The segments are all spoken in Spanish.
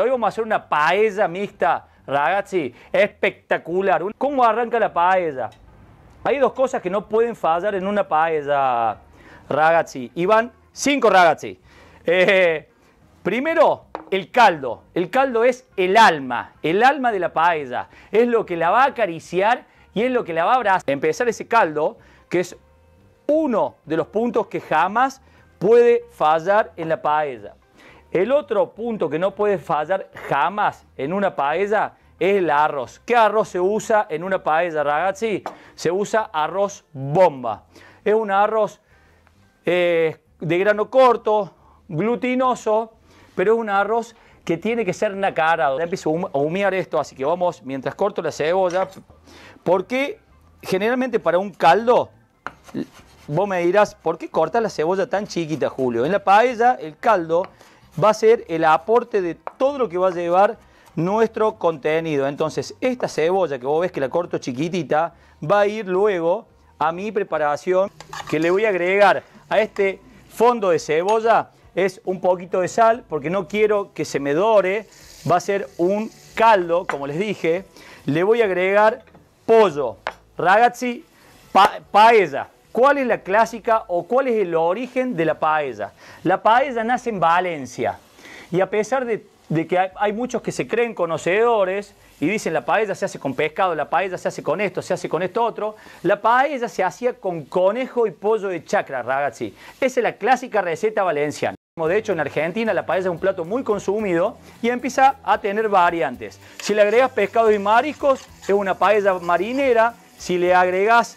Hoy vamos a hacer una paella mixta, ragazzi, espectacular. ¿Cómo arranca la paella? Hay dos cosas que no pueden fallar en una paella, ragazzi. Iván, cinco ragazzi. Eh, primero, el caldo. El caldo es el alma, el alma de la paella. Es lo que la va a acariciar y es lo que la va a abrazar. Empezar ese caldo, que es uno de los puntos que jamás puede fallar en la paella. El otro punto que no puede fallar jamás en una paella es el arroz. ¿Qué arroz se usa en una paella, ragazzi? Se usa arroz bomba. Es un arroz eh, de grano corto, glutinoso, pero es un arroz que tiene que ser nacarado. Ya empiezo a humear esto, así que vamos, mientras corto la cebolla, porque generalmente para un caldo vos me dirás, ¿por qué cortas la cebolla tan chiquita, Julio? En la paella, el caldo va a ser el aporte de todo lo que va a llevar nuestro contenido. Entonces, esta cebolla que vos ves que la corto chiquitita, va a ir luego a mi preparación que le voy a agregar a este fondo de cebolla es un poquito de sal porque no quiero que se me dore, va a ser un caldo, como les dije. Le voy a agregar pollo, ragazzi, paella, ¿Cuál es la clásica o cuál es el origen de la paella? La paella nace en Valencia y a pesar de, que hay, muchos que se creen conocedores y dicen la paella se hace con pescado, la paella se hace con esto, se hace con esto otro, la paella se hacía con conejo y pollo de chacra, ragazzi. Esa es la clásica receta valenciana. De hecho, en Argentina la paella es un plato muy consumido y empieza a tener variantes. Si le agregas pescado y mariscos, es una paella marinera. Si le agregas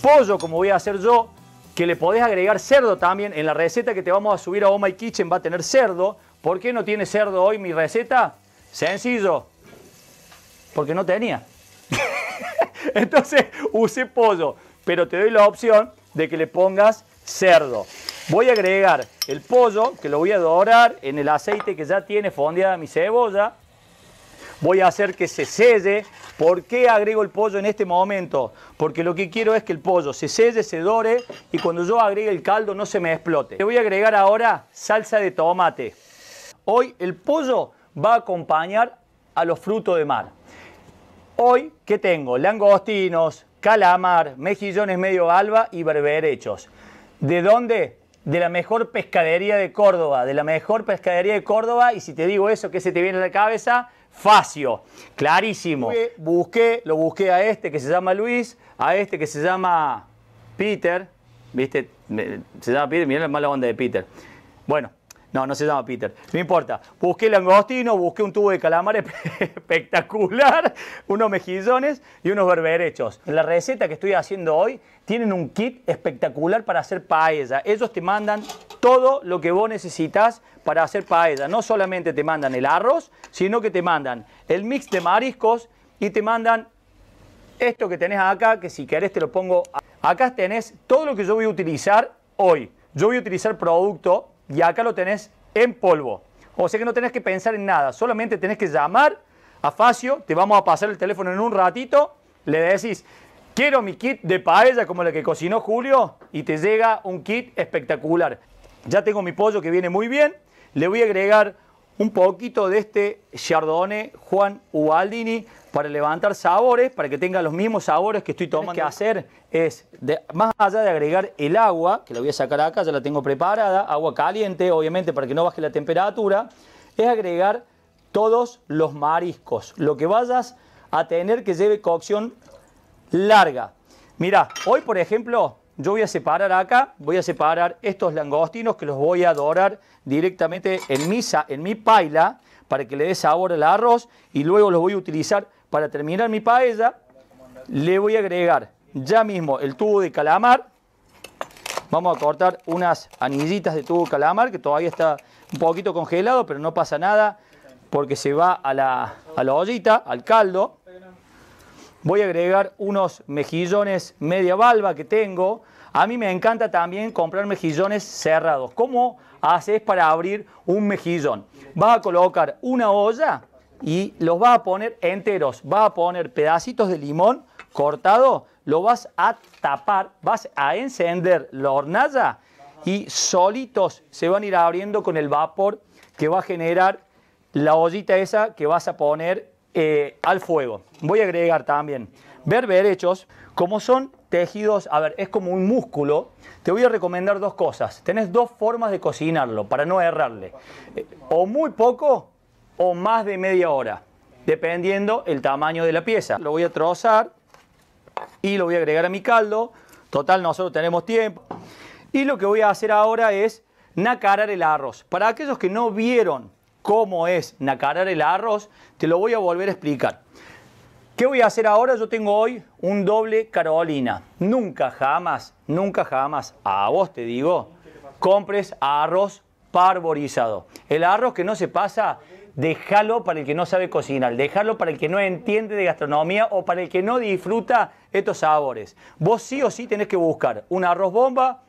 pollo, como voy a hacer yo, que le podés agregar cerdo también. En la receta que te vamos a subir a Oh My Kitchen va a tener cerdo. ¿Por qué no tiene cerdo hoy mi receta? Sencillo, porque no tenía. Entonces usé pollo, pero te doy la opción de que le pongas cerdo. Voy a agregar el pollo, que lo voy a dorar en el aceite que ya tiene fondeada mi cebolla voy a hacer que se selle. ¿Por qué agrego el pollo en este momento? Porque lo que quiero es que el pollo se selle, se dore y cuando yo agregue el caldo no se me explote. Le voy a agregar ahora salsa de tomate. Hoy el pollo va a acompañar a los frutos de mar. Hoy, ¿qué tengo? Langostinos, calamar, mejillones medio alba y berberechos. ¿De dónde? de la mejor pescadería de Córdoba, de la mejor pescadería de Córdoba, y si te digo eso, ¿qué se te viene a la cabeza? Facio. Clarísimo. busqué, lo busqué a este que se llama Luis, a este que se llama Peter. ¿Viste? Se llama Peter, mirá la mala onda de Peter. Bueno, no, no se llama Peter. No importa. Busqué langostino, busqué un tubo de calamares espectacular, unos mejillones y unos berberechos. La receta que estoy haciendo hoy tienen un kit espectacular para hacer paella. Ellos te mandan todo lo que vos necesitas para hacer paella. No solamente te mandan el arroz, sino que te mandan el mix de mariscos y te mandan esto que tenés acá, que si querés te lo pongo. Acá tenés todo lo que yo voy a utilizar hoy. Yo voy a utilizar producto y acá lo tenés en polvo. O sea que no tenés que pensar en nada, solamente tenés que llamar a Facio, te vamos a pasar el teléfono en un ratito, le decís, quiero mi kit de paella como la que cocinó Julio y te llega un kit espectacular. Ya tengo mi pollo que viene muy bien, le voy a agregar un poquito de este Chardonnay Juan Ualdini para levantar sabores, para que tenga los mismos sabores que estoy tomando. Lo que hacer es, más allá de agregar el agua, que la voy a sacar acá, ya la tengo preparada, agua caliente, obviamente, para que no baje la temperatura, es agregar todos los mariscos. Lo que vayas a tener que lleve cocción larga. Mira, hoy, por ejemplo, yo voy a separar acá, voy a separar estos langostinos que los voy a dorar directamente en mi, en mi paila para que le dé sabor al arroz y luego los voy a utilizar para terminar mi paella. Le voy a agregar ya mismo el tubo de calamar. Vamos a cortar unas anillitas de tubo de calamar que todavía está un poquito congelado, pero no pasa nada porque se va a la, a la ollita, al caldo voy a agregar unos mejillones media valva que tengo. A mí me encanta también comprar mejillones cerrados. ¿Cómo haces para abrir un mejillón? Vas a colocar una olla y los vas a poner enteros. Vas a poner pedacitos de limón cortado, lo vas a tapar, vas a encender la hornalla y solitos se van a ir abriendo con el vapor que va a generar la ollita esa que vas a poner eh, al fuego. Voy a agregar también berberechos, como son tejidos, a ver, es como un músculo, te voy a recomendar dos cosas. Tenés dos formas de cocinarlo para no errarle. Eh, o muy poco o más de media hora, dependiendo el tamaño de la pieza. Lo voy a trozar y lo voy a agregar a mi caldo. Total, nosotros tenemos tiempo. Y lo que voy a hacer ahora es nacarar el arroz. Para aquellos que no vieron cómo es nacarar el arroz, te lo voy a volver a explicar. ¿Qué voy a hacer ahora? Yo tengo hoy un doble Carolina. Nunca jamás, nunca jamás, a vos te digo, compres arroz parborizado. El arroz que no se pasa, déjalo para el que no sabe cocinar, déjalo para el que no entiende de gastronomía o para el que no disfruta estos sabores. Vos sí o sí tenés que buscar un arroz bomba,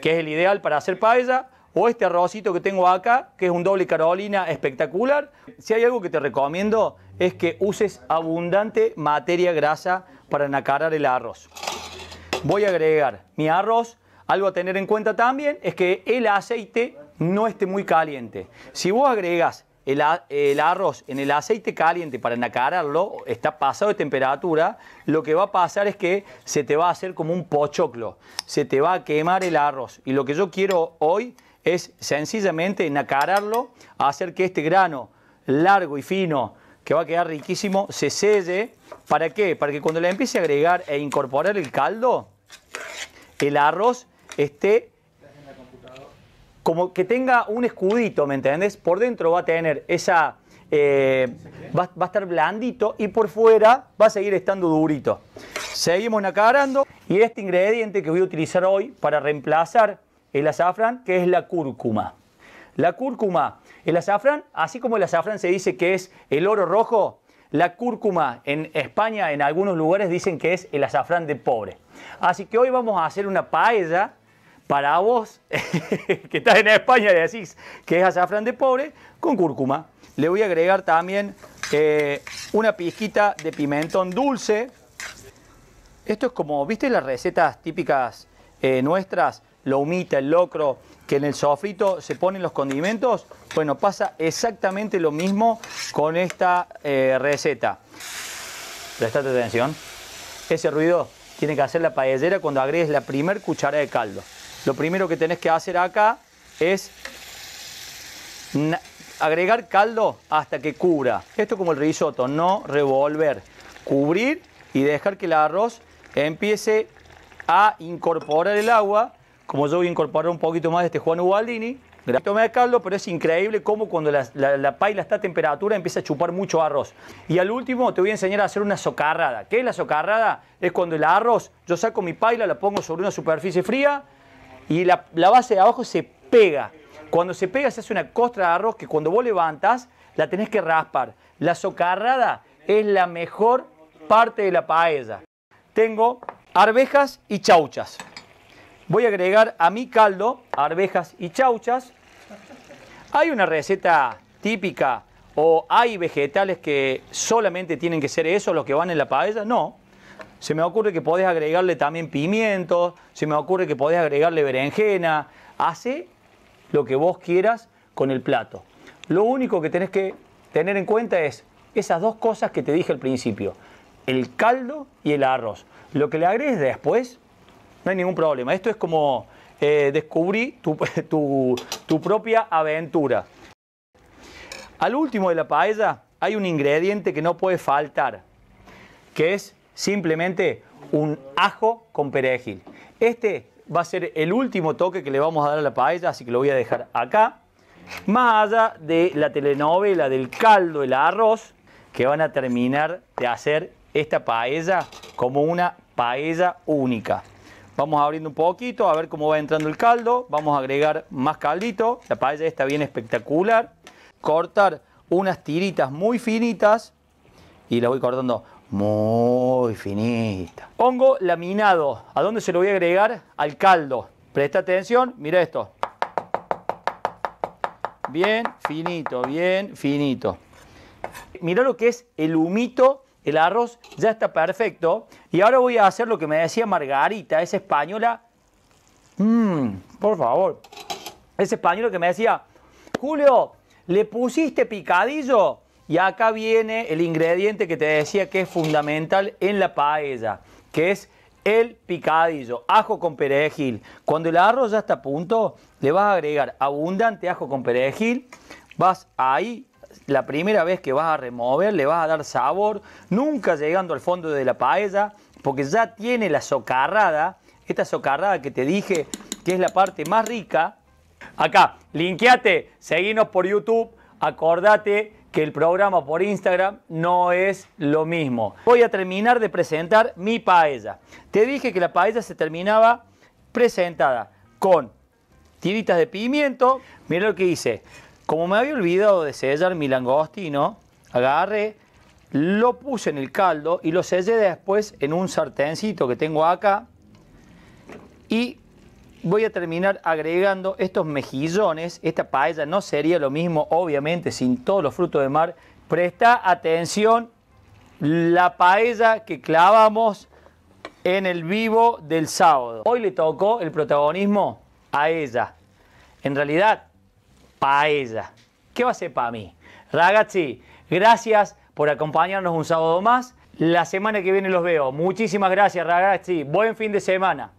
que es el ideal para hacer paella, o este arrocito que tengo acá, que es un doble Carolina espectacular. Si hay algo que te recomiendo es que uses abundante materia grasa para nacarar el arroz. Voy a agregar mi arroz. Algo a tener en cuenta también es que el aceite no esté muy caliente. Si vos agregas el, el, arroz en el aceite caliente para nacararlo, está pasado de temperatura, lo que va a pasar es que se te va a hacer como un pochoclo, se te va a quemar el arroz. Y lo que yo quiero hoy es sencillamente nacararlo, hacer que este grano largo y fino, que va a quedar riquísimo, se selle. ¿Para qué? Para que cuando le empiece a agregar e incorporar el caldo, el arroz esté como que tenga un escudito, ¿me entiendes? Por dentro va a tener esa... Eh, va, va, a estar blandito y por fuera va a seguir estando durito. Seguimos nacarando y este ingrediente que voy a utilizar hoy para reemplazar el azafrán, que es la cúrcuma. La cúrcuma, el azafrán, así como el azafrán se dice que es el oro rojo, la cúrcuma en España, en algunos lugares dicen que es el azafrán de pobre. Así que hoy vamos a hacer una paella para vos que estás en España y decís que es azafrán de pobre con cúrcuma. Le voy a agregar también eh, una pizquita de pimentón dulce. Esto es como, ¿viste las recetas típicas eh, nuestras ...lo humita, el locro, que en el sofrito se ponen los condimentos, bueno, pasa exactamente lo mismo con esta eh, receta. Prestate atención. Ese ruido tiene que hacer la paellera cuando agregues la primer cuchara de caldo. Lo primero que tenés que hacer acá es agregar caldo hasta que cubra. Esto como el risotto, no revolver. Cubrir y dejar que el arroz empiece a incorporar el agua como yo voy a incorporar un poquito más de este Juan Ubaldini, toma me caldo, pero es increíble cómo cuando la, la, paila está a temperatura empieza a chupar mucho arroz. Y al último te voy a enseñar a hacer una socarrada. ¿Qué es la socarrada? Es cuando el arroz, yo saco mi paila, la pongo sobre una superficie fría y la, base de abajo se pega. Cuando se pega se hace una costra de arroz que cuando vos levantas la tenés que raspar. La socarrada es la mejor parte de la paella. Tengo arvejas y chauchas voy a agregar a mi caldo arvejas y chauchas. Hay una receta típica o hay vegetales que solamente tienen que ser esos los que van en la paella. No. Se me ocurre que podés agregarle también pimientos, se me ocurre que podés agregarle berenjena. Hace lo que vos quieras con el plato. Lo único que tenés que tener en cuenta es esas dos cosas que te dije al principio, el caldo y el arroz. Lo que le agregues después no hay ningún problema. Esto es como eh, descubrir tu, tu propia aventura. Al último de la paella hay un ingrediente que no puede faltar, que es simplemente un ajo con perejil. Este va a ser el último toque que le vamos a dar a la paella, así que lo voy a dejar acá. Más allá de la telenovela del caldo, el arroz, que van a terminar de hacer esta paella como una paella única. Vamos abriendo un poquito, a ver cómo va entrando el caldo. Vamos a agregar más caldito. La paella está bien espectacular. Cortar unas tiritas muy finitas. Y la voy cortando muy finita. Hongo laminado. ¿A dónde se lo voy a agregar? Al caldo. Presta atención. Mira esto. Bien finito, bien finito. Mira lo que es el humito el arroz ya está perfecto. Y ahora voy a hacer lo que me decía Margarita, esa española. Mmm, por favor. Ese española que me decía, Julio, ¿le pusiste picadillo? Y acá viene el ingrediente que te decía que es fundamental en la paella, que es el picadillo, ajo con perejil. Cuando el arroz ya está a punto, le vas a agregar abundante ajo con perejil. Vas ahí la primera vez que vas a remover, le vas a dar sabor, nunca llegando al fondo de la paella, porque ya tiene la socarrada, esta socarrada que te dije que es la parte más rica. Acá, linkeate, seguinos por YouTube, acordate que el programa por Instagram no es lo mismo. Voy a terminar de presentar mi paella. Te dije que la paella se terminaba presentada con tiritas de pimiento. Mira lo que hice. Como me había olvidado de sellar mi langostino, agarré, lo puse en el caldo y lo sellé después en un sartencito que tengo acá. Y voy a terminar agregando estos mejillones. Esta paella no sería lo mismo, obviamente, sin todos los frutos de mar. Presta atención la paella que clavamos en el vivo del sábado. Hoy le tocó el protagonismo a ella. En realidad, ella. ¿Qué va a ser para mí? Ragazzi, gracias por acompañarnos un sábado más. La semana que viene los veo. Muchísimas gracias, ragazzi. Buen fin de semana.